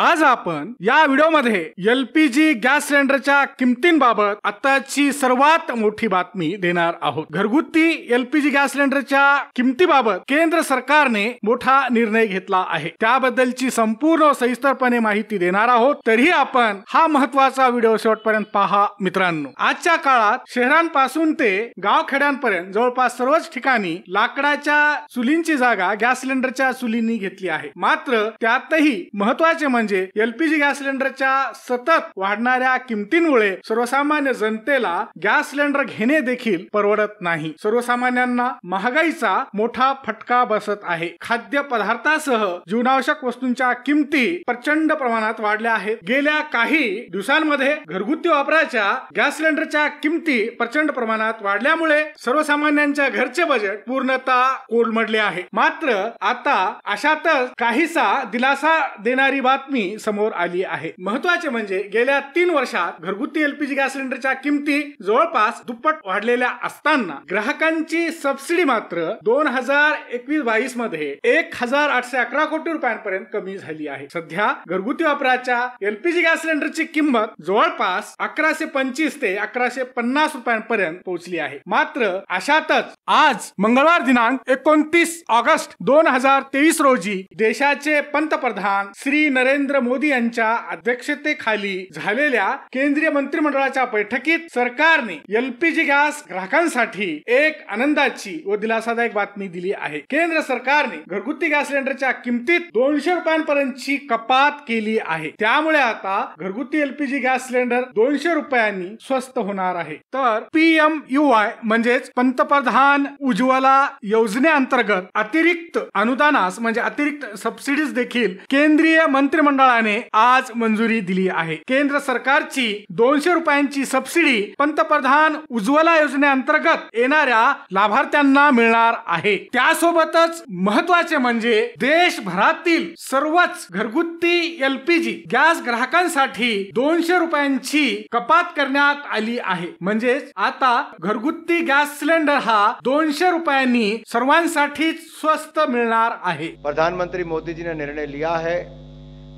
आज आपण या व्हिडिओमध्ये एल पी जी गॅस सिलेंडरच्या किमतींबाबत आताची सर्वात मोठी बातमी देणार आहोत घरगुती एल पी जी गॅस सिलेंडरच्या किमतीबाबत केंद्र सरकारने मोठा निर्णय घेतला आहे त्याबद्दलची संपूर्ण सविस्तरपणे माहिती देणार आहोत तरीही आपण हा महत्वाचा व्हिडिओ शेवटपर्यंत पहा मित्रांनो आजच्या काळात शहरांपासून ते गावखेड्यांपर्यंत जवळपास सर्वच ठिकाणी लाकडाच्या चुलींची जागा गॅस सिलेंडरच्या चुलींनी घेतली आहे मात्र त्यातही महत्वाचे म्हणजे म्हणजे एलपीजी गॅस सिलेंडरच्या सतत वाढणाऱ्या किमतींमुळे सर्वसामान्य जनतेला गॅस सिलेंडर घेणे देखील परवडत नाही सर्वसामान्यांना महागाईचा मोठा फटका बसत आहे खाद्य पदार्थासह जीवनावश्यक वस्तूंच्या किमती प्रचंड प्रमाणात वाढल्या आहेत गेल्या काही दिवसांमध्ये घरगुती वापराच्या गॅस सिलेंडरच्या किमती प्रचंड प्रमाणात वाढल्यामुळे सर्वसामान्यांच्या घरचे बजेट पूर्णतः कोलमडले आहे मात्र आता अशातच काहीसा दिलासा देणारी बातमी बातमी समोर आली आहे महत्वाचे म्हणजे गेल्या तीन वर्षात घरगुती एलपीजी गॅस सिलेंडरच्या किमती जवळपास दुप्पट वाढलेल्या असताना ग्राहकांची सबसिडी मात्र दोन हजार एकवीस बावीस मध्ये एक हजार आठशे अकरा कोटी रुपयांपर्यंत कमी झाली आहे सध्या घरगुती वापराच्या एलपीजी गॅस सिलेंडरची किंमत जवळपास अकराशे पंचवीस ते अकराशे पन्नास रुपयांपर्यंत पोहोचली आहे मात्र अशातच आज मंगळवार दिनांक एकोणतीस ऑगस्ट दोन हजार तेवीस रोजी देशाचे पंतप्रधान श्री नरेंद्र नरेंद्र मोदी यांच्या अध्यक्षतेखाली झालेल्या केंद्रीय मंत्रिमंडळाच्या बैठकीत सरकारने एलपीजी गॅस ग्राहकांसाठी एक आनंदाची व दिलासादायक बातमी दिली आहे केंद्र सरकारने घरगुती गॅस सिलेंडरच्या किमतीत दोनशे रुपयांपर्यंतची कपात केली आहे त्यामुळे आता घरगुती एलपीजी गॅस सिलेंडर दोनशे रुपयांनी स्वस्त होणार आहे तर पीएम यू म्हणजेच पंतप्रधान उज्ज्वला योजनेअंतर्गत अतिरिक्त अनुदानास म्हणजे अतिरिक्त सबसिडीज देखील केंद्रीय मंत्रिमंडळ मंत्रिमंडळाने आज मंजुरी दिली आहे केंद्र सरकारची दोनशे रुपयांची सबसिडी पंतप्रधान उज्ज्वला योजनेअंतर्गत येणाऱ्या लाभार्थ्यांना मिळणार आहे त्यासोबतच महत्वाचे म्हणजे देशभरातील सर्वच घरगुती एलपीजी गॅस ग्राहकांसाठी दोनशे रुपयांची कपात करण्यात आली आहे म्हणजेच आता घरगुती गॅस सिलेंडर हा दोनशे रुपयांनी सर्वांसाठी स्वस्त मिळणार आहे प्रधानमंत्री मोदीजीने निर्णय लिया है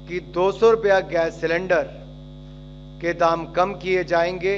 कि दो सौ रुपया गैस सिलेंडर के दाम कम किए जाएंगे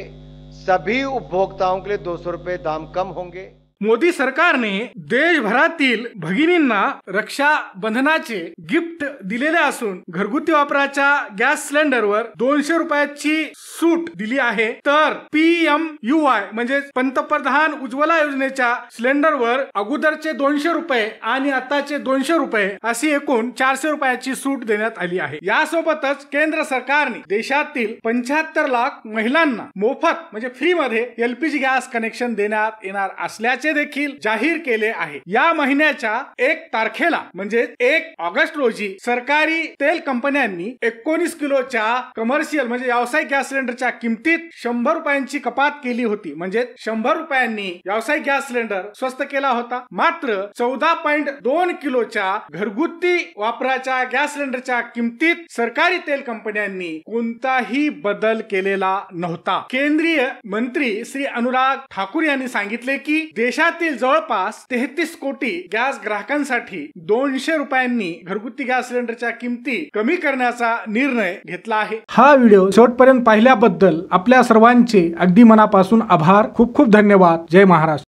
सभी उपभोक्ताओं के लिए दो सौ रुपये दाम कम होंगे मोदी सरकारने देशभरातील भगिनींना रक्षा बंधनाचे गिफ्ट दिलेले असून घरगुती वापराच्या गॅस सिलेंडरवर दोनशे रुपयाची सूट दिली आहे तर पीएम यू आय म्हणजे पंतप्रधान उज्ज्वला योजनेच्या सिलेंडरवर अगोदरचे दोनशे रुपये आणि आताचे दोनशे रुपये अशी एकूण चारशे रुपयाची सूट देण्यात आली आहे यासोबतच केंद्र सरकारने देशातील पंच्याहत्तर लाख महिलांना मोफत म्हणजे फ्री मध्ये एलपीजी गॅस कनेक्शन देण्यात येणार असल्याचे देखील जाहीर केले आहे या महिन्याच्या एक तारखेला म्हणजे एक ऑगस्ट रोजी सरकारी तेल कंपन्यांनी एकोणीस किलोच्या कमर्शियल म्हणजे व्यावसायिक गॅस सिलेंडरच्या किमतीत शंभर रुपयांची कपात केली होती म्हणजे शंभर रुपयांनी व्यावसायिक गॅस सिलेंडर स्वस्त केला होता मात्र चौदा पॉईंट दोन किलोच्या घरगुती वापराच्या गॅस सिलेंडरच्या किमतीत सरकारी तेल कंपन्यांनी कोणताही बदल केलेला नव्हता केंद्रीय मंत्री श्री अनुराग ठाकूर यांनी सांगितले की देश देशातील जवळपास तेहतीस कोटी गॅस ग्राहकांसाठी दोनशे रुपयांनी घरगुती गॅस सिलेंडरच्या किमती कमी करण्याचा निर्णय घेतला आहे हा व्हिडिओ शेवटपर्यंत पाहिल्याबद्दल आपल्या सर्वांचे अगदी मनापासून आभार खूप खूप धन्यवाद जय महाराष्ट्र